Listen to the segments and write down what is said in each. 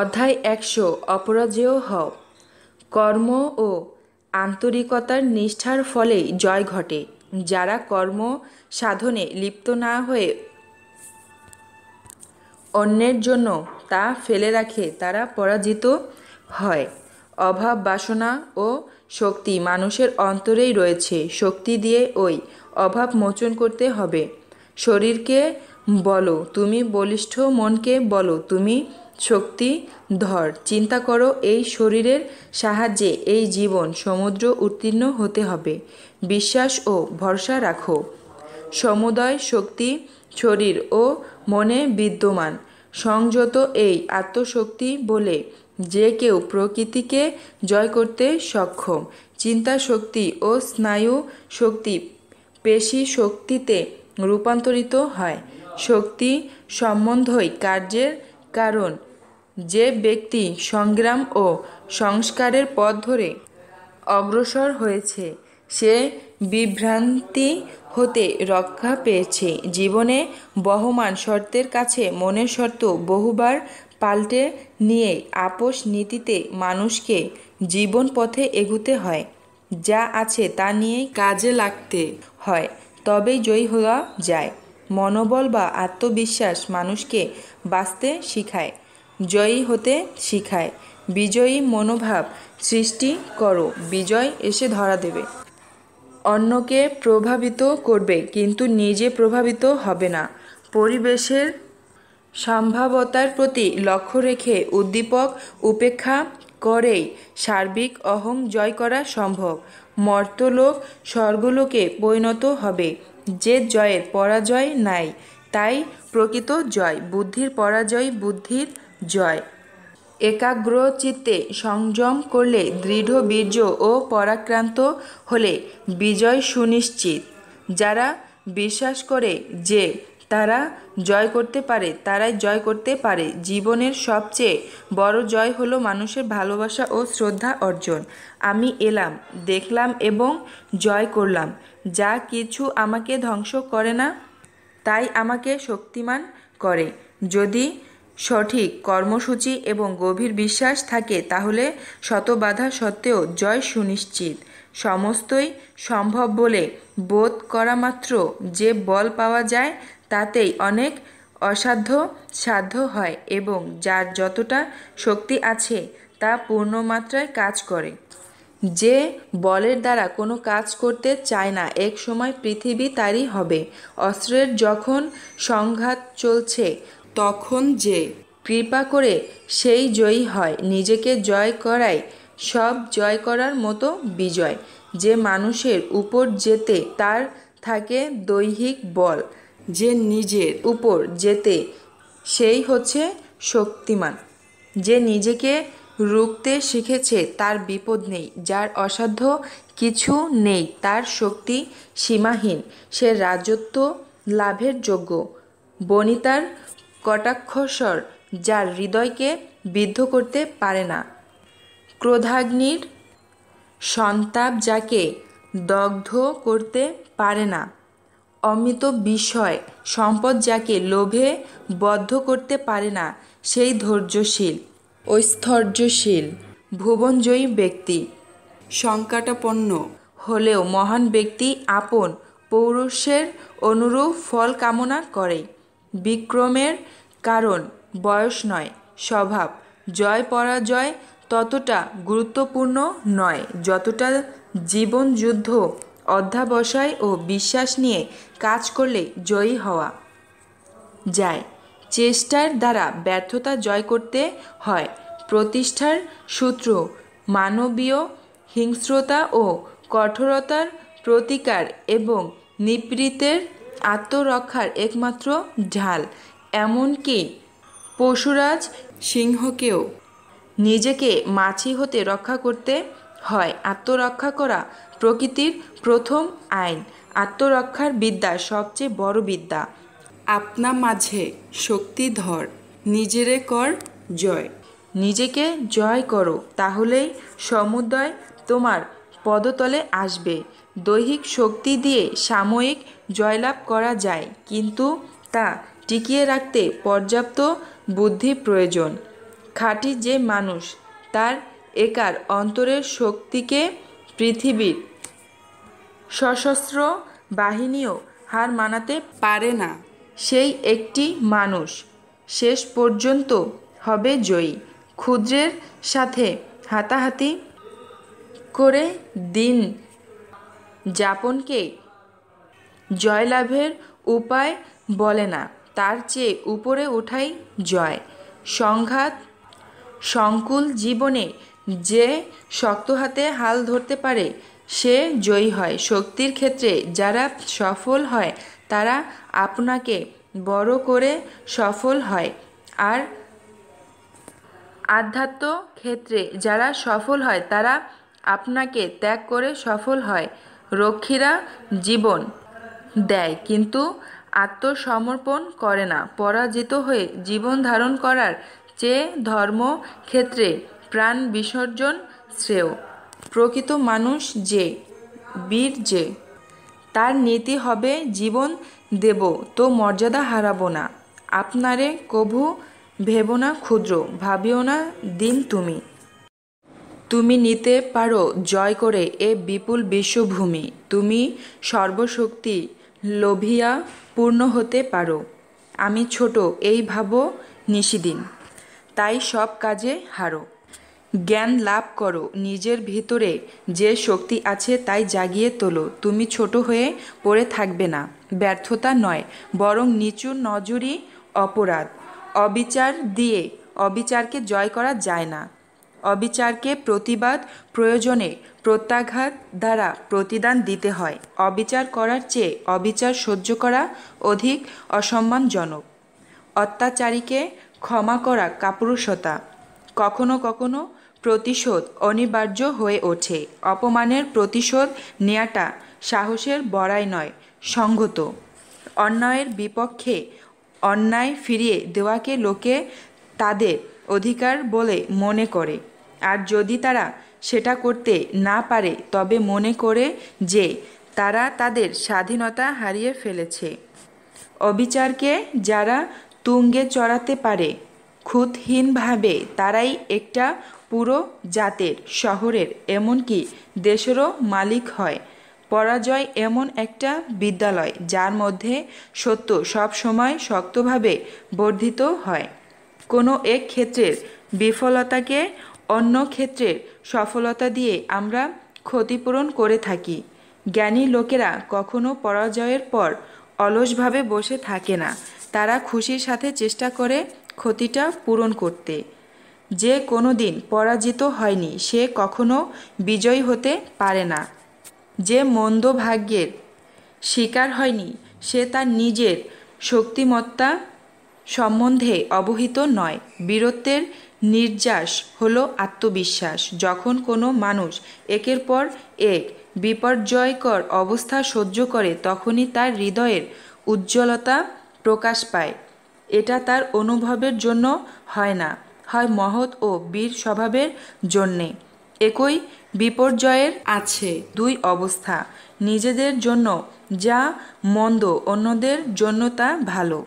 অধ্যায় একশো অপরাজেয় হও কর্ম ও আন্তরিকতার নিষ্ঠার ফলেই জয় ঘটে যারা কর্ম সাধনে লিপ্ত না হয়ে অন্যের জন্য তা ফেলে রাখে তারা পরাজিত হয় অভাব বাসনা ও শক্তি মানুষের অন্তরেই রয়েছে শক্তি দিয়ে ওই অভাব মোচন করতে হবে শরীরকে বলো তুমি বলিষ্ঠ মনকে বলো তুমি শক্তি ধর চিন্তা করো এই শরীরের সাহায্যে এই জীবন সমুদ্র উত্তীর্ণ হতে হবে বিশ্বাস ও ভরসা রাখো সমুদয় শক্তি শরীর ও মনে বিদ্যমান সংযত এই আত্মশক্তি বলে যে কেউ প্রকৃতিকে জয় করতে সক্ষম চিন্তা শক্তি ও স্নায়ু শক্তি পেশি শক্তিতে রূপান্তরিত হয় শক্তি সম্বন্ধই কার্যের কারণ যে ব্যক্তি সংগ্রাম ও সংস্কারের পথ ধরে অগ্রসর হয়েছে সে বিভ্রান্তি হতে রক্ষা পেয়েছে জীবনে বহমান শর্তের কাছে মনের শর্ত বহুবার পাল্টে নিয়ে আপোষ নীতিতে মানুষকে জীবন পথে এগুতে হয় যা আছে তা নিয়ে কাজে লাগতে হয় তবেই জয়ী হওয়া যায় মনোবল বা আত্মবিশ্বাস মানুষকে বাঁচতে শিখায় জয়ী হতে শিখায় বিজয়ী মনোভাব সৃষ্টি করো বিজয় এসে ধরা দেবে অন্যকে প্রভাবিত করবে কিন্তু নিজে প্রভাবিত হবে না পরিবেশের সম্ভাবতার প্রতি লক্ষ্য রেখে উদ্দীপক উপেক্ষা করেই সার্বিক অহং জয় করা সম্ভব মর্তলোক স্বর্গলোকে পরিণত হবে যে জয়ের পরাজয় নাই তাই প্রকৃত জয় বুদ্ধির পরাজয় বুদ্ধির জয় একাগ্র চিত্তে সংযম করলে দৃঢ় বীর্য ও পরাক্রান্ত হলে বিজয় সুনিশ্চিত যারা বিশ্বাস করে যে তারা জয় করতে পারে তারাই জয় করতে পারে জীবনের সবচেয়ে বড় জয় হলো মানুষের ভালোবাসা ও শ্রদ্ধা অর্জন আমি এলাম দেখলাম এবং জয় করলাম যা কিছু আমাকে ধ্বংস করে না তাই আমাকে শক্তিমান করে যদি সঠিক কর্মসূচি এবং গভীর বিশ্বাস থাকে তাহলে শত বাধা সত্ত্বেও জয় সুনিশ্চিত সমস্তই সম্ভব বলে বোধ করা মাত্র যে বল পাওয়া যায় তাতেই অনেক অসাধ্য সাধ্য হয় এবং যার যতটা শক্তি আছে তা পূর্ণমাত্রায় কাজ করে যে বলের দ্বারা কোনো কাজ করতে চায় না এক সময় পৃথিবী তারই হবে অস্ত্রের যখন সংঘাত চলছে তখন যে কৃপা করে সেই জয়ী হয় নিজেকে জয় করাই সব জয় করার মতো বিজয় যে মানুষের উপর যেতে তার থাকে দৈহিক বল যে নিজের উপর যেতে সেই হচ্ছে শক্তিমান যে নিজেকে রুখতে শিখেছে তার বিপদ নেই যার অসাধ্য কিছু নেই তার শক্তি সীমাহীন সে রাজত্ব লাভের যোগ্য বনিতার কটাক্ষসর যার হৃদয়কে বিদ্ধ করতে পারে না ক্রোধাগ্নির সন্তাপ যাকে দগ্ধ করতে পারে না অমৃত বিষয় সম্পদ যাকে লোভে বদ্ধ করতে পারে না সেই ধৈর্যশীল ঐশ্বর্যশীল ভুবনজয়ী ব্যক্তি সংকটাপন্ন হলেও মহান ব্যক্তি আপন পৌরুষের অনুরূপ ফল কামনা করে বিক্রমের কারণ বয়স নয় স্বভাব জয় পরাজয় ততটা গুরুত্বপূর্ণ নয় যতটা জীবন যুদ্ধ অধ্যাবসায় ও বিশ্বাস নিয়ে কাজ করলে জয়ী হওয়া যায় চেষ্টার দ্বারা ব্যর্থতা জয় করতে হয় প্রতিষ্ঠার সূত্র মানবীয় হিংস্রতা ও কঠোরতার প্রতিকার এবং নিপীড়িতের আত্মরক্ষার একমাত্র ঝাল এমনকি পশুরাজ সিংহকেও নিজেকে মাছি হতে রক্ষা করতে হয় আত্মরক্ষা করা প্রকৃতির প্রথম আইন আত্মরক্ষার বিদ্যা সবচেয়ে বড় বিদ্যা আপনা মাঝে শক্তি ধর নিজেরে কর জয় নিজেকে জয় করো তাহলেই সমুদয় তোমার পদতলে আসবে দৈহিক শক্তি দিয়ে সাময়িক জয়লাভ করা যায় কিন্তু তা টিকিয়ে রাখতে পর্যাপ্ত বুদ্ধি প্রয়োজন খাঁটি যে মানুষ তার একার অন্তরের শক্তিকে পৃথিবীর সশস্ত্র বাহিনীও হার মানাতে পারে না সেই একটি মানুষ শেষ পর্যন্ত হবে জয়ী ক্ষুদ্রের সাথে হাতাহাতি করে দিন যাপনকে জয়লাভের উপায় বলে না তার চেয়ে উপরে ওঠাই জয় সংঘাত সংকুল জীবনে যে শক্ত হাতে হাল ধরতে পারে সে জয়ী হয় শক্তির ক্ষেত্রে যারা সফল হয় তারা আপনাকে বড় করে সফল হয় আর আধ্যাত্ম ক্ষেত্রে যারা সফল হয় তারা আপনাকে ত্যাগ করে সফল হয় রক্ষীরা জীবন দেয় কিন্তু আত্মসমর্পণ করে না পরাজিত হয়ে জীবন ধারণ করার চেয়ে ধর্ম ক্ষেত্রে প্রাণ বিসর্জন শ্রেয় প্রকৃত মানুষ যে বীর যে তার নীতি হবে জীবন দেব তো মর্যাদা হারাব না আপনারে কভু ভেব না ক্ষুদ্র ভাবিও না দিন তুমি তুমি নিতে পারো জয় করে এ বিপুল বিশ্বভূমি তুমি সর্বশক্তি লোভিয়া পূর্ণ হতে পারো আমি ছোট এই ভাবো নিশিদিন তাই সব কাজে হারো জ্ঞান লাভ করো নিজের ভিতরে যে শক্তি আছে তাই জাগিয়ে তোলো তুমি ছোট হয়ে পড়ে থাকবে না ব্যর্থতা নয় বরং নিচু নজরই অপরাধ অবিচার দিয়ে অবিচারকে জয় করা যায় না অবিচারকে প্রতিবাদ প্রয়োজনে প্রত্যাঘাত দ্বারা প্রতিদান দিতে হয় অবিচার করার চেয়ে অবিচার সহ্য করা অধিক অসম্মানজনক অত্যাচারীকে ক্ষমা করা কাপুরুষতা কখনো কখনো প্রতিশোধ অনিবার্য হয়ে ওঠে অপমানের প্রতিশোধ নেয়াটা সাহসের বড়াই নয় সঙ্গত অন্যায়ের বিপক্ষে অন্যায় ফিরিয়ে দেওয়াকে লোকে তাদের অধিকার বলে মনে করে আর যদি তারা সেটা করতে না পারে তবে মনে করে যে তারা তাদের স্বাধীনতা হারিয়ে ফেলেছে অবিচারকে যারা তুঙ্গে চড়াতে পারে খুঁতহীনভাবে তারাই একটা পুরো জাতের শহরের এমনকি দেশেরও মালিক হয় পরাজয় এমন একটা বিদ্যালয় যার মধ্যে সত্য সবসময় শক্তভাবে বর্ধিত হয় কোনো এক ক্ষেত্রের বিফলতাকে অন্য ক্ষেত্রের সফলতা দিয়ে আমরা ক্ষতিপূরণ করে থাকি জ্ঞানী লোকেরা কখনো পরাজয়ের পর অলসভাবে বসে থাকে না তারা খুশির সাথে চেষ্টা করে ক্ষতিটা পূরণ করতে যে কোনো দিন পরাজিত হয়নি সে কখনো বিজয়ী হতে পারে না যে মন্দ ভাগ্যের শিকার হয়নি সে তার নিজের শক্তিমত্তা সম্বন্ধে অবহিত নয় বীরত্বের নির্যাস হলো আত্মবিশ্বাস যখন কোনো মানুষ একের পর এক বিপর্যয়কর অবস্থা সহ্য করে তখনই তার হৃদয়ের উজ্জ্বলতা প্রকাশ পায় এটা তার অনুভবের জন্য হয় না হয় মহৎ ও বীর স্বভাবের জন্যে একই বিপর্যয়ের আছে দুই অবস্থা নিজেদের জন্য যা মন্দ অন্যদের জন্য তা ভালো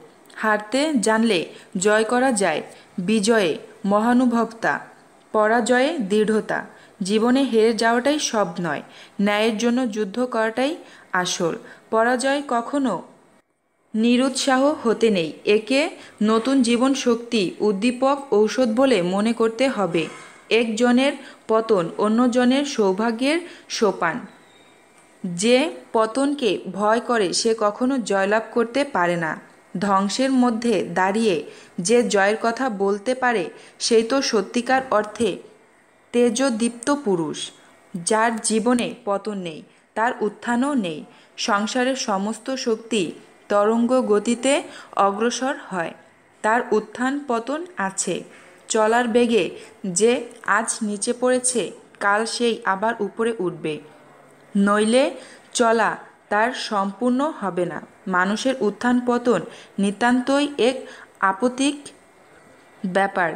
হারতে জানলে জয় করা যায় বিজয়ে মহানুভবতা পরাজয়ে দৃঢ়তা জীবনে হেরে যাওয়াটাই সব নয় ন্যায়ের জন্য যুদ্ধ করাটাই আসল পরাজয় কখনো নিরুৎসাহ হতে নেই একে নতুন জীবন শক্তি উদ্দীপক ঔষধ বলে মনে করতে হবে একজনের পতন অন্যজনের সৌভাগ্যের সোপান যে পতনকে ভয় করে সে কখনো জয়লাভ করতে পারে না ধ্বংসের মধ্যে দাঁড়িয়ে যে জয়ের কথা বলতে পারে সেই তো সত্যিকার অর্থে তেজদীপ্ত পুরুষ যার জীবনে পতন নেই তার উত্থানও নেই সংসারের সমস্ত শক্তি তরঙ্গ গতিতে অগ্রসর হয় তার উত্থান পতন আছে চলার বেগে যে আজ নিচে পড়েছে কাল সেই আবার উপরে উঠবে নইলে চলা তার সম্পূর্ণ হবে না মানুষের উত্থান পতন নিতান্তই এক আপতিক ব্যাপার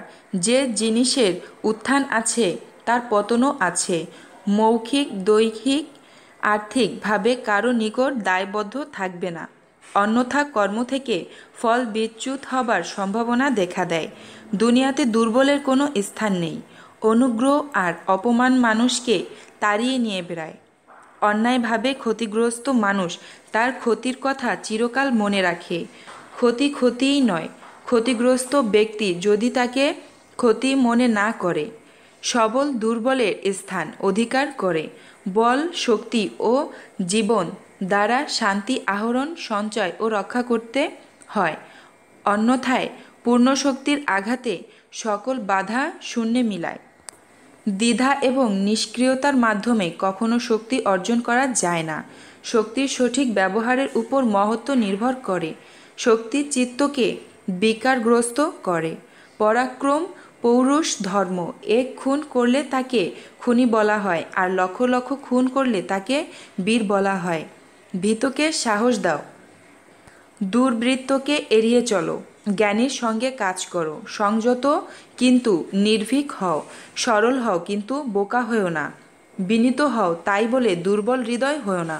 যে জিনিসের উত্থান আছে তার পতনও আছে মৌখিক দৈহিক আর্থিকভাবে কারো নিকট দায়বদ্ধ থাকবে না অন্যথা কর্ম থেকে ফল বিচ্যুত হবার সম্ভাবনা দেখা দেয় দুনিয়াতে দুর্বলের কোনো স্থান নেই অনুগ্রহ আর অপমান মানুষকে তাড়িয়ে নিয়ে বেড়ায় অন্যায়ভাবে ক্ষতিগ্রস্ত মানুষ তার ক্ষতির কথা চিরকাল মনে রাখে ক্ষতি ক্ষতিই নয় ক্ষতিগ্রস্ত ব্যক্তি যদি তাকে ক্ষতি মনে না করে সবল দুর্বলের স্থান অধিকার করে বল শক্তি ও জীবন দ্বারা শান্তি আহরণ সঞ্চয় ও রক্ষা করতে হয় অন্যথায় পূর্ণ শক্তির আঘাতে সকল বাধা শূন্যে মিলায় দ্বিধা এবং নিষ্ক্রিয়তার মাধ্যমে কখনো শক্তি অর্জন করা যায় না শক্তির সঠিক ব্যবহারের উপর মহত্ব নির্ভর করে শক্তি চিত্তকে বিকারগ্রস্ত করে পরাক্রম পৌরুষ ধর্ম এক খুন করলে তাকে খুনি বলা হয় আর লক্ষ লক্ষ খুন করলে তাকে বীর বলা হয় ভীতকে সাহস দাও দুর্বৃত্তকে এড়িয়ে চলো জ্ঞানীর সঙ্গে কাজ করো সংযত কিন্তু নির্ভীক হও সরল হও কিন্তু বোকা হও না বিনীত হও তাই বলে দুর্বল হৃদয় হও না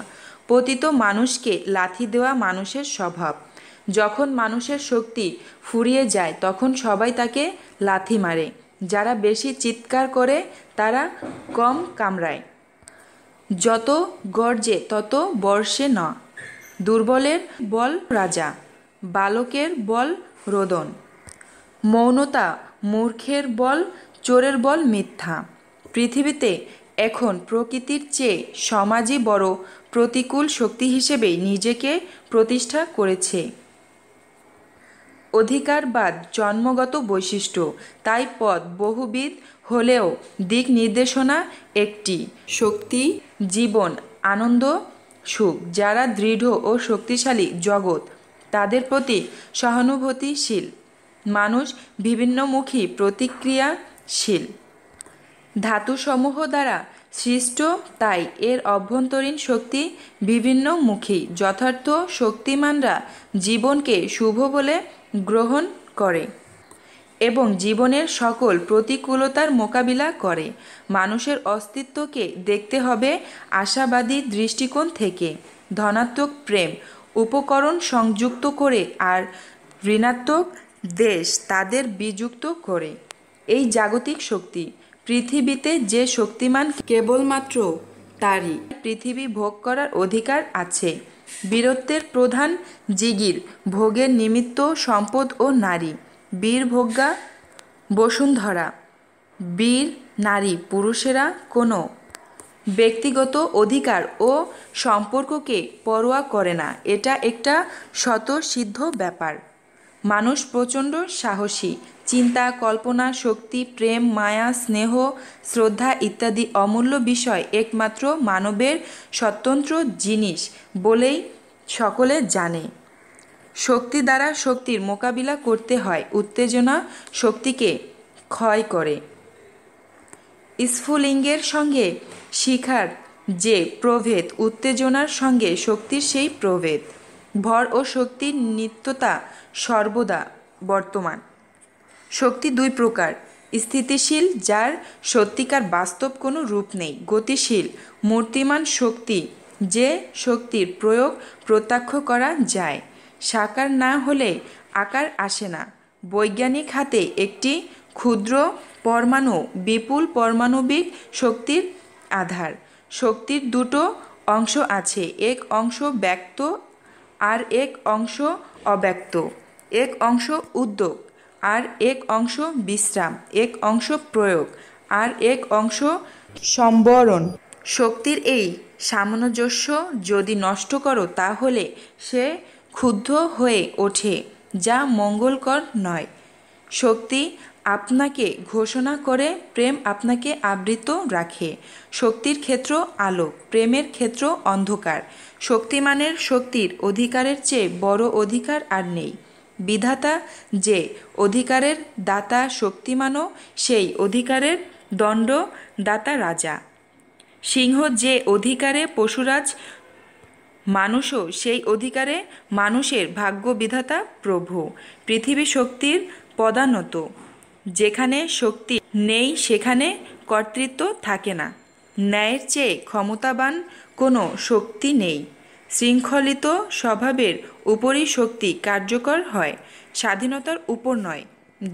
পতিত মানুষকে লাথি দেওয়া মানুষের স্বভাব যখন মানুষের শক্তি ফুরিয়ে যায় তখন সবাই তাকে লাথি মারে যারা বেশি চিৎকার করে তারা কম কামড়ায় যত গর্জে তত বর্ষে ন দুর্বলের বল রাজা বালকের বল রোদন মৌনতা মূর্খের বল চোরের বল মিথ্যা পৃথিবীতে এখন প্রকৃতির চেয়ে সমাজই বড় প্রতিকূল শক্তি হিসেবে নিজেকে প্রতিষ্ঠা করেছে অধিকারবাদ জন্মগত বৈশিষ্ট্য তাই পদ বহুবিধ হলেও দিক নির্দেশনা একটি শক্তি জীবন আনন্দ সুখ যারা দৃঢ় ও শক্তিশালী জগৎ তাদের প্রতি সহানুভূতিশীল মানুষ বিভিন্নমুখী প্রতিক্রিয়াশীল ধাতুসমূহ দ্বারা সৃষ্ট তাই এর অভ্যন্তরীণ শক্তি বিভিন্নমুখী যথার্থ শক্তিমানরা জীবনকে শুভ বলে গ্রহণ করে এবং জীবনের সকল প্রতিকূলতার মোকাবিলা করে মানুষের অস্তিত্বকে দেখতে হবে আশাবাদী দৃষ্টিকোণ থেকে ধনাত্মক প্রেম উপকরণ সংযুক্ত করে আর ঋণাত্মক দেশ তাদের বিযুক্ত করে এই জাগতিক শক্তি পৃথিবীতে যে শক্তিমান কেবলমাত্র তারই পৃথিবী ভোগ করার অধিকার আছে বীরত্বের প্রধান জিগির ভোগের নিমিত্ত সম্পদ ও নারী বীর ভোগ্যা বসুন্ধরা বীর নারী পুরুষেরা কোনো ব্যক্তিগত অধিকার ও সম্পর্ককে পরোয়া করে না এটা একটা স্বতঃসিদ্ধ ব্যাপার মানুষ প্রচণ্ড সাহসী চিন্তা কল্পনা শক্তি প্রেম মায়া স্নেহ শ্রদ্ধা ইত্যাদি অমূল্য বিষয় একমাত্র মানবের স্বতন্ত্র জিনিস বলেই সকলে জানে শক্তি দ্বারা শক্তির মোকাবিলা করতে হয় উত্তেজনা শক্তিকে ক্ষয় করে স্ফুলিঙ্গের সঙ্গে শিখার যে প্রভেদ উত্তেজনার সঙ্গে শক্তির সেই প্রভেদ ভর ও শক্তির নিত্যতা সর্বদা বর্তমান শক্তি দুই প্রকার স্থিতিশীল যার সত্যিকার বাস্তব কোনো রূপ নেই গতিশীল মূর্তিমান শক্তি যে শক্তির প্রয়োগ প্রত্যক্ষ করা যায় সাকার না হলে আকার আসে না বৈজ্ঞানিক হাতে একটি ক্ষুদ্র পরমাণু বিপুল পরমাণবিক শক্তির আধার শক্তির দুটো অংশ আছে এক অংশ ব্যক্ত আর এক অংশ অব্যক্ত এক অংশ উদ্যোগ আর এক অংশ বিশ্রাম এক অংশ প্রয়োগ আর এক অংশ সম্বরণ শক্তির এই সামঞ্জস্য যদি নষ্ট করো তাহলে সে ক্ষুদ্ধ হয়ে ওঠে যা মঙ্গলকর নয় শক্তি আপনাকে ঘোষণা করে প্রেম আপনাকে আবৃত রাখে শক্তির ক্ষেত্র আলো প্রেমের ক্ষেত্র অন্ধকার শক্তিমানের শক্তির অধিকারের চেয়ে বড় অধিকার আর নেই বিধাতা যে অধিকারের দাতা শক্তিমানও সেই অধিকারের দণ্ড দাতা রাজা সিংহ যে অধিকারে পশুরাজ মানুষও সেই অধিকারে মানুষের ভাগ্য বিধাতা প্রভু পৃথিবী শক্তির পদানত যেখানে শক্তি নেই সেখানে কর্তৃত্ব থাকে না ন্যায়ের চেয়ে ক্ষমতাবান কোনো শক্তি নেই শৃঙ্খলিত স্বভাবের উপরই শক্তি কার্যকর হয় স্বাধীনতার উপর নয়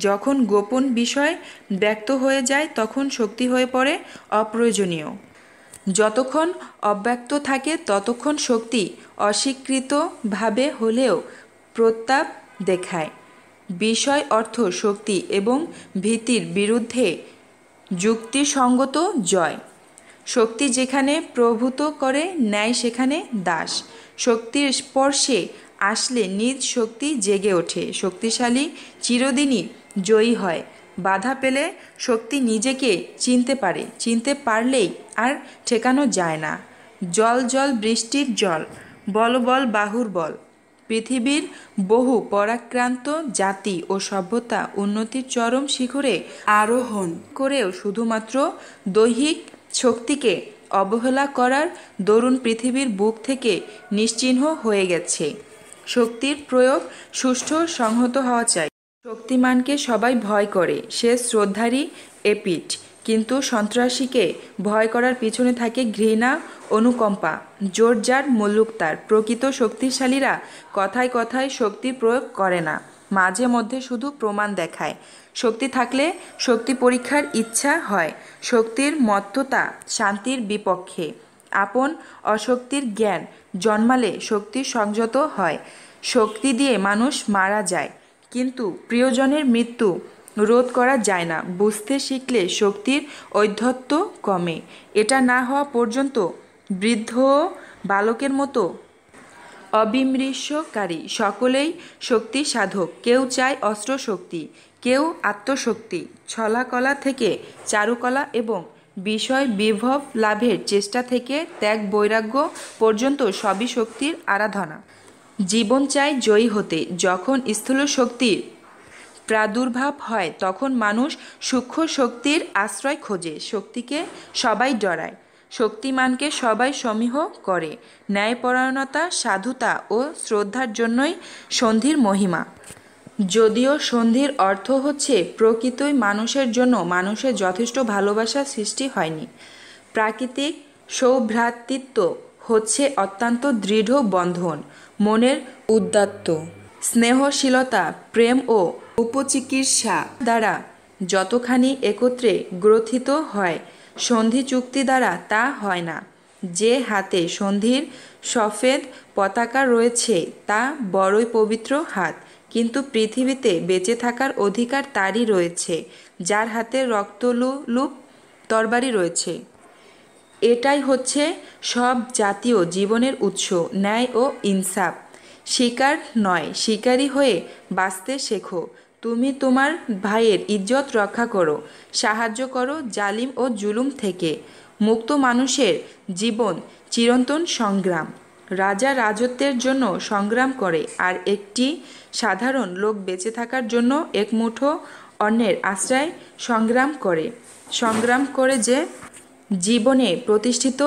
যখন গোপন বিষয় ব্যক্ত হয়ে যায় তখন শক্তি হয়ে পড়ে অপ্রয়োজনীয় যতক্ষণ অব্যক্ত থাকে ততক্ষণ শক্তি অস্বীকৃতভাবে হলেও প্রত্যাপ দেখায় বিষয় অর্থ শক্তি এবং ভীতির বিরুদ্ধে যুক্তিসঙ্গত জয় শক্তি যেখানে প্রভূত করে ন্যায় সেখানে দাস শক্তির স্পর্শে আসলে নিজ শক্তি জেগে ওঠে শক্তিশালী চিরদিনই জয়ী হয় বাধা পেলে শক্তি নিজেকে চিনতে পারে চিনতে পারলেই আর ঠেকানো যায় না জল জল বৃষ্টির জল বল বল বাহুর বল পৃথিবীর বহু পরাক্রান্ত জাতি ও সভ্যতা উন্নতির চরম শিখরে আরোহণ করেও শুধুমাত্র দৈহিক শক্তিকে অবহেলা করার দরুন পৃথিবীর বুক থেকে নিশ্চিহ্ন হয়ে গেছে শক্তির প্রয়োগ সুষ্ঠু সংহত হওয়া চাই শক্তিমানকে সবাই ভয় করে সে শ্রদ্ধারই এপিঠ কিন্তু সন্ত্রাসীকে ভয় করার পিছনে থাকে ঘৃণা অনুকম্পা জোরজার মল্লুকতার প্রকৃত শক্তিশালীরা কথায় কথায় শক্তি প্রয়োগ করে না মাঝে মধ্যে শুধু প্রমাণ দেখায় শক্তি থাকলে শক্তি পরীক্ষার ইচ্ছা হয় শক্তির মত্ততা শান্তির বিপক্ষে আপন অশক্তির জ্ঞান জন্মালে শক্তি সংযত হয় শক্তি দিয়ে মানুষ মারা যায় কিন্তু প্রিয়জনের মৃত্যু রোধ করা যায় না বুঝতে শিখলে শক্তির ঔদ্ধত্য কমে এটা না হওয়া পর্যন্ত বৃদ্ধ বালকের মতো অবিমৃষ্যকারী সকলেই শক্তি সাধক কেউ চায় অস্ত্র শক্তি কেউ আত্মশক্তি ছলাকলা থেকে চারুকলা এবং বিষয় বিভব লাভের চেষ্টা থেকে ত্যাগ বৈরাগ্য পর্যন্ত সবই শক্তির আরাধনা জীবন চায় জয়ী হতে যখন স্থূল শক্তির প্রাদুর্ভাব হয় তখন মানুষ সূক্ষ্ম শক্তির আশ্রয় খোঁজে শক্তিকে সবাই ডরায় শক্তিমানকে সবাই সমীহ করে ন্যায়পরায়ণতা সাধুতা ও শ্রদ্ধার জন্যই সন্ধির মহিমা যদিও সন্ধির অর্থ হচ্ছে প্রকৃতই মানুষের জন্য মানুষের যথেষ্ট ভালোবাসা সৃষ্টি হয়নি প্রাকৃতিক সৌভ্রাতৃত্ব হচ্ছে অত্যন্ত দৃঢ় বন্ধন মনের উদ্দাত্ত স্নেহশীলতা প্রেম ও উপচিকিৎসা দ্বারা যতখানি একত্রে গ্রথিত হয় সন্ধি চুক্তি দ্বারা তা হয় না যে হাতে সন্ধির সফেদ পতাকা রয়েছে তা বড়ই পবিত্র হাত কিন্তু পৃথিবীতে বেঁচে থাকার অধিকার তারই রয়েছে যার হাতে রক্তলুলুপ তরবারি রয়েছে এটাই হচ্ছে সব জাতীয় জীবনের উৎস ন্যায় ও ইনসাফ শিকার নয় শিকারী হয়ে বাঁচতে শেখো তুমি তোমার ভাইয়ের ইজ্জত রক্ষা করো সাহায্য করো জালিম ও জুলুম থেকে মুক্ত মানুষের জীবন চিরন্তন সংগ্রাম রাজা রাজত্বের জন্য সংগ্রাম করে আর একটি সাধারণ লোক বেঁচে থাকার জন্য এক মুঠো অন্যের আশ্রয় সংগ্রাম করে সংগ্রাম করে যে জীবনে প্রতিষ্ঠিত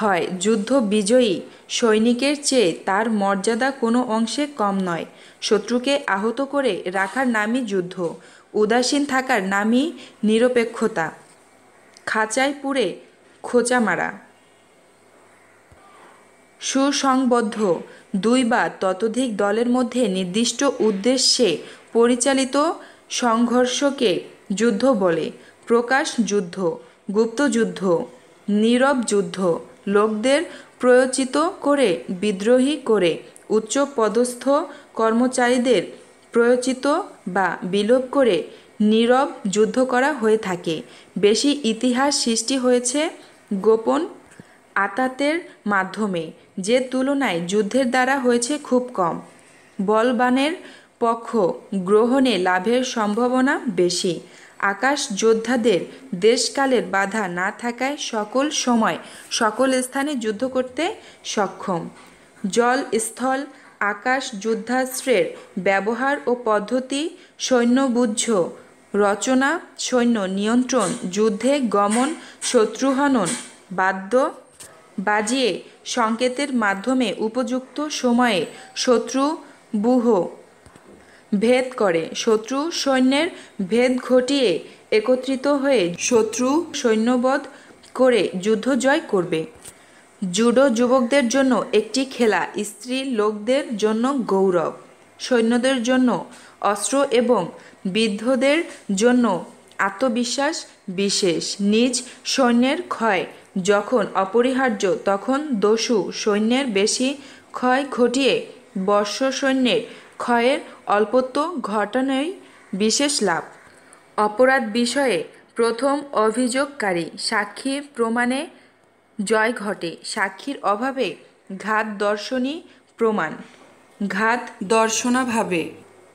হয় যুদ্ধ বিজয়ী সৈনিকের চেয়ে তার মর্যাদা কোনো অংশে কম নয় শত্রুকে আহত করে রাখার নামই যুদ্ধ উদাসীন থাকার নামই নিরপেক্ষতা খাঁচায় পুড়ে খোঁচা মারা সুসংবদ্ধ দুই বা ততোধিক দলের মধ্যে নির্দিষ্ট উদ্দেশ্যে পরিচালিত সংঘর্ষকে যুদ্ধ বলে প্রকাশ যুদ্ধ গুপ্তযুদ্ধ নীরব যুদ্ধ লোকদের প্রয়োজিত করে বিদ্রোহী করে উচ্চ পদস্থ কর্মচারীদের প্রয়োজিত বা বিলোপ করে নীরব যুদ্ধ করা হয়ে থাকে বেশি ইতিহাস সৃষ্টি হয়েছে গোপন আতাতের মাধ্যমে যে তুলনায় যুদ্ধের দ্বারা হয়েছে খুব কম বলবানের পক্ষ গ্রহণে লাভের সম্ভাবনা বেশি আকাশ যোদ্ধাদের দেশকালের বাধা না থাকায় সকল সময় সকল স্থানে যুদ্ধ করতে সক্ষম জল স্থল আকাশ যুদ্ধাস্ত্রের ব্যবহার ও পদ্ধতি সৈন্যবুদ্ধ রচনা সৈন্য নিয়ন্ত্রণ যুদ্ধে গমন শত্রুহনন বাদ্য বাজিয়ে সংকেতের মাধ্যমে উপযুক্ত সময়ে শত্রু বুহ ভেদ করে শত্রু সৈন্যের ভেদ ঘটিয়ে একত্রিত হয়ে শত্রু সৈন্যবধ করে যুদ্ধ জয় করবে জুডো যুবকদের জন্য একটি খেলা স্ত্রী লোকদের জন্য গৌরব সৈন্যদের জন্য অস্ত্র এবং বৃদ্ধদের জন্য আত্মবিশ্বাস বিশেষ নিজ সৈন্যের ক্ষয় যখন অপরিহার্য তখন দস্যু সৈন্যের বেশি ক্ষয় ঘটিয়ে বর্ষ সৈন্যের ক্ষয়ের অল্পত্ব ঘটানোই বিশেষ লাভ অপরাধ বিষয়ে প্রথম অভিযোগকারী সাক্ষী প্রমাণে জয় ঘটে সাক্ষীর অভাবে ঘাত দর্শনী প্রমাণ ঘাত দর্শনাভাবে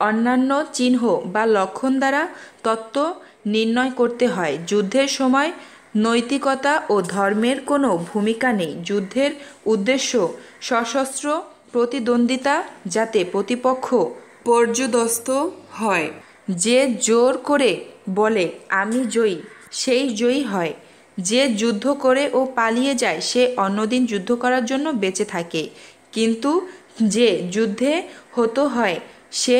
অন্যান্য চিহ্ন বা লক্ষণ দ্বারা তত্ত্ব নির্ণয় করতে হয় যুদ্ধের সময় নৈতিকতা ও ধর্মের কোনো ভূমিকা নেই যুদ্ধের উদ্দেশ্য সশস্ত্র প্রতিদ্বন্দ্বিতা যাতে প্রতিপক্ষ পর্যদস্ত হয় যে জোর করে বলে আমি জয়ী সেই জয়ী হয় যে যুদ্ধ করে ও পালিয়ে যায় সে অন্যদিন যুদ্ধ করার জন্য বেঁচে থাকে কিন্তু যে যুদ্ধে হতো হয় সে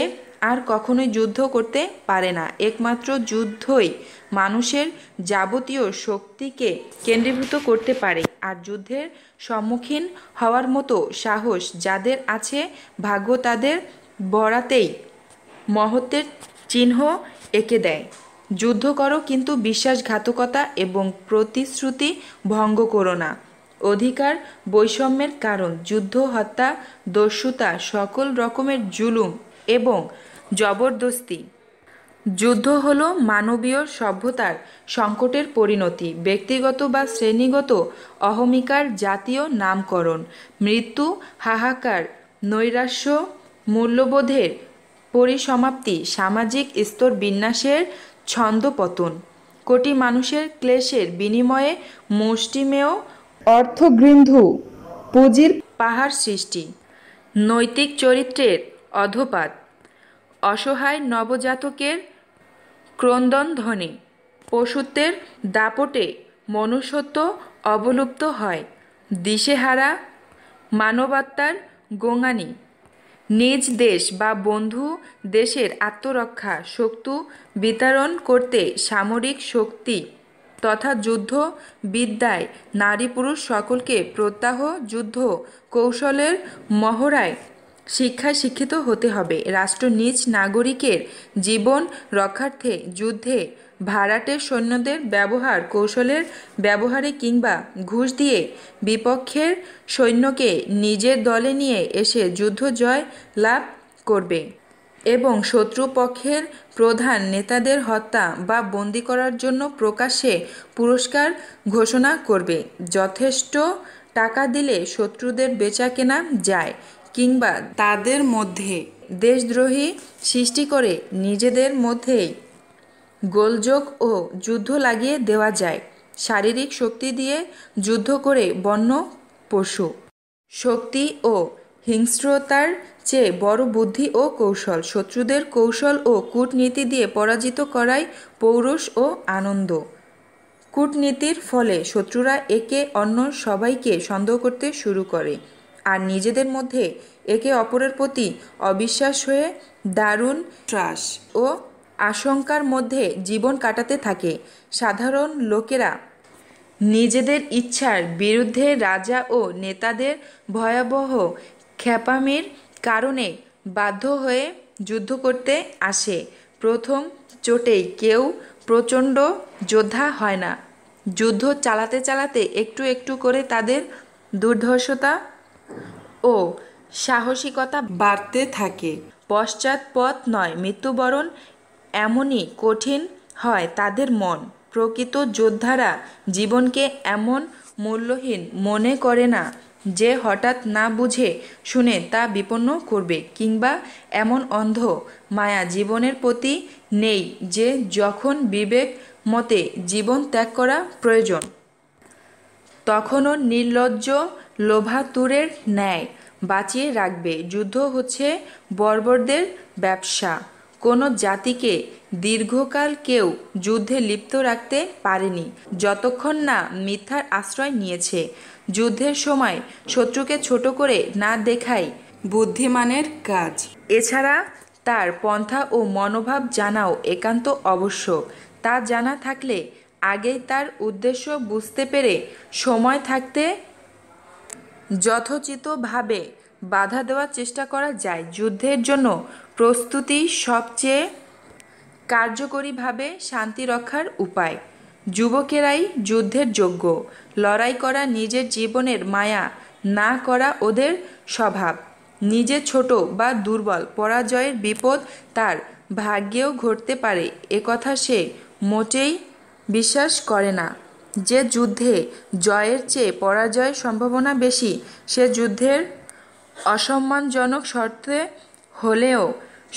আর কখনোই যুদ্ধ করতে পারে না একমাত্র যুদ্ধই মানুষের যাবতীয় শক্তিকে কেন্দ্রীভূত করতে পারে আর যুদ্ধের সম্মুখীন হওয়ার মতো সাহস যাদের আছে ভাগ্য তাদের বরাতেই মহত্বের চিহ্ন এঁকে দেয় যুদ্ধ করো কিন্তু বিশ্বাসঘাতকতা এবং প্রতিশ্রুতি ভঙ্গ করো না অধিকার বৈষম্যের কারণ যুদ্ধ হত্যা দস্যুতা সকল রকমের জুলুম এবং জবরদস্তি যুদ্ধ হল মানবীয় সভ্যতার সংকটের পরিণতি ব্যক্তিগত বা শ্রেণীগত অহমিকার জাতীয় নামকরণ মৃত্যু হাহাকার নৈরাশ্য মূল্যবোধের পরিসমাপ্তি সামাজিক স্তর বিন্যাসের ছন্দপতন কোটি মানুষের ক্লেশের বিনিময়ে মুষ্টিমেয় অর্থগৃন্ধু পুঁজির পাহাড় সৃষ্টি নৈতিক চরিত্রের অধপাত অসহায় নবজাতকের ধ্বনি পশুত্বের দাপটে মনুষ্যত্ব অবলুপ্ত হয় দিশেহারা মানবাত্মার গোঙানি নিজ দেশ বা বন্ধু দেশের আত্মরক্ষা শক্তি বিতরণ করতে সামরিক শক্তি তথা যুদ্ধ বিদ্যায় নারী পুরুষ সকলকে প্রত্যাহ যুদ্ধ কৌশলের মহড়ায় শিক্ষায় শিক্ষিত হতে হবে রাষ্ট্র নিজ নাগরিকের জীবন রক্ষার্থে যুদ্ধে ভাড়াটে সৈন্যদের ব্যবহার কৌশলের ব্যবহারে কিংবা ঘুষ দিয়ে বিপক্ষের সৈন্যকে নিজের দলে নিয়ে এসে যুদ্ধ জয় লাভ করবে এবং শত্রুপক্ষের প্রধান নেতাদের হত্যা বা বন্দি করার জন্য প্রকাশ্যে পুরস্কার ঘোষণা করবে যথেষ্ট টাকা দিলে শত্রুদের বেচা কেনা যায় কিংবা তাদের মধ্যে দেশদ্রোহী সৃষ্টি করে নিজেদের মধ্যেই গোলযোগ ও যুদ্ধ লাগিয়ে দেওয়া যায় শারীরিক শক্তি দিয়ে যুদ্ধ করে বন্য পশু শক্তি ও হিংস্রতার চেয়ে বড় বুদ্ধি ও কৌশল শত্রুদের কৌশল ও কূটনীতি দিয়ে পরাজিত করাই পৌরুষ ও আনন্দ কূটনীতির ফলে শত্রুরা একে অন্য সবাইকে সন্দেহ করতে শুরু করে আর নিজেদের মধ্যে একে অপরের প্রতি অবিশ্বাস হয়ে দারুণ ট্রাস ও আশঙ্কার মধ্যে জীবন কাটাতে থাকে সাধারণ লোকেরা নিজেদের ইচ্ছার বিরুদ্ধে রাজা ও নেতাদের ভয়াবহ খ্যাপামির কারণে বাধ্য হয়ে যুদ্ধ করতে আসে প্রথম চোটেই কেউ প্রচণ্ড যোদ্ধা হয় না যুদ্ধ চালাতে চালাতে একটু একটু করে তাদের দুর্ধর্ষতা ও সাহসিকতা বাড়তে থাকে পশ্চাৎপদ নয় মৃত্যুবরণ এমনই কঠিন হয় তাদের মন প্রকৃত যোদ্ধারা জীবনকে এমন মূল্যহীন মনে করে না যে হঠাৎ না বুঝে শুনে তা বিপন্ন করবে কিংবা এমন অন্ধ মায়া জীবনের প্রতি নেই যে যখন বিবেক মতে জীবন ত্যাগ করা প্রয়োজন তখনও নির্লজ্জ লোভাতুরের ন্যায় বাঁচিয়ে রাখবে যুদ্ধ হচ্ছে বর্বরদের ব্যবসা কোনো জাতিকে দীর্ঘকাল কেউ যুদ্ধে লিপ্ত রাখতে পারেনি যতক্ষণ না মিথ্যার আশ্রয় নিয়েছে যুদ্ধের সময় শত্রুকে ছোট করে না দেখাই বুদ্ধিমানের কাজ এছাড়া তার পন্থা ও মনোভাব জানাও একান্ত আবশ্যক তা জানা থাকলে আগেই তার উদ্দেশ্য বুঝতে পেরে সময় থাকতে যথোচিতভাবে বাধা দেওয়ার চেষ্টা করা যায় যুদ্ধের জন্য প্রস্তুতি সবচেয়ে কার্যকরীভাবে শান্তি রক্ষার উপায় যুবকেরাই যুদ্ধের যোগ্য লড়াই করা নিজের জীবনের মায়া না করা ওদের স্বভাব নিজে ছোট বা দুর্বল পরাজয়ের বিপদ তার ভাগ্যেও ঘটতে পারে একথা সে মোটেই বিশ্বাস করে না যে যুদ্ধে জয়ের চেয়ে পরাজয়ের সম্ভাবনা বেশি সে যুদ্ধের অসম্মানজনক শর্তে হলেও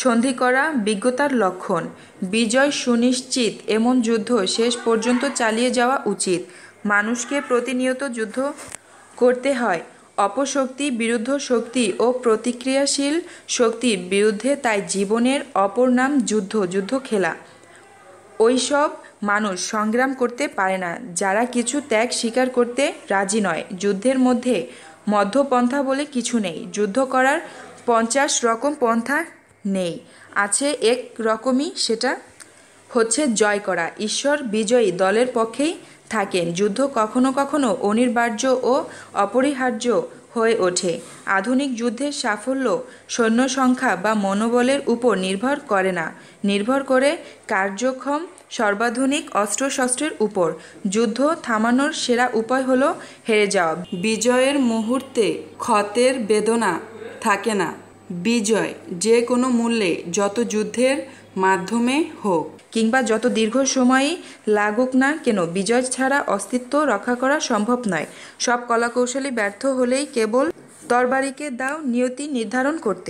সন্ধি করা বিজ্ঞতার লক্ষণ বিজয় সুনিশ্চিত এমন যুদ্ধ শেষ পর্যন্ত চালিয়ে যাওয়া উচিত মানুষকে প্রতিনিয়ত যুদ্ধ করতে হয় অপশক্তি বিরুদ্ধ শক্তি ও প্রতিক্রিয়াশীল শক্তির বিরুদ্ধে তাই জীবনের অপর নাম যুদ্ধ যুদ্ধ খেলা ওইসব মানুষ সংগ্রাম করতে পারে না যারা কিছু ত্যাগ স্বীকার করতে রাজি নয় যুদ্ধের মধ্যে মধ্যপন্থা বলে কিছু নেই যুদ্ধ করার পঞ্চাশ রকম পন্থা নেই আছে এক রকমই সেটা হচ্ছে জয় করা ঈশ্বর বিজয়ী দলের পক্ষেই থাকেন যুদ্ধ কখনো কখনো অনিবার্য ও অপরিহার্য হয়ে ওঠে আধুনিক যুদ্ধের সাফল্য সৈন্য সংখ্যা বা মনোবলের উপর নির্ভর করে না নির্ভর করে কার্যক্ষম সর্বাধুনিক অস্ত্রশস্ত্রের উপর যুদ্ধ থামানোর সেরা উপায় হলো হেরে যাওয়া বিজয়ের মুহূর্তে ক্ষতের বেদনা থাকে না বিজয় যে কোনো মূল্যে যত যুদ্ধের মাধ্যমে হোক কিংবা যত দীর্ঘ সময়ই লাগুক না কেন বিজয় ছাড়া অস্তিত্ব রক্ষা করা সম্ভব নয় সব কলাকৌশলী ব্যর্থ হলেই কেবল তরবারিকে দাও নিয়তি নির্ধারণ করতে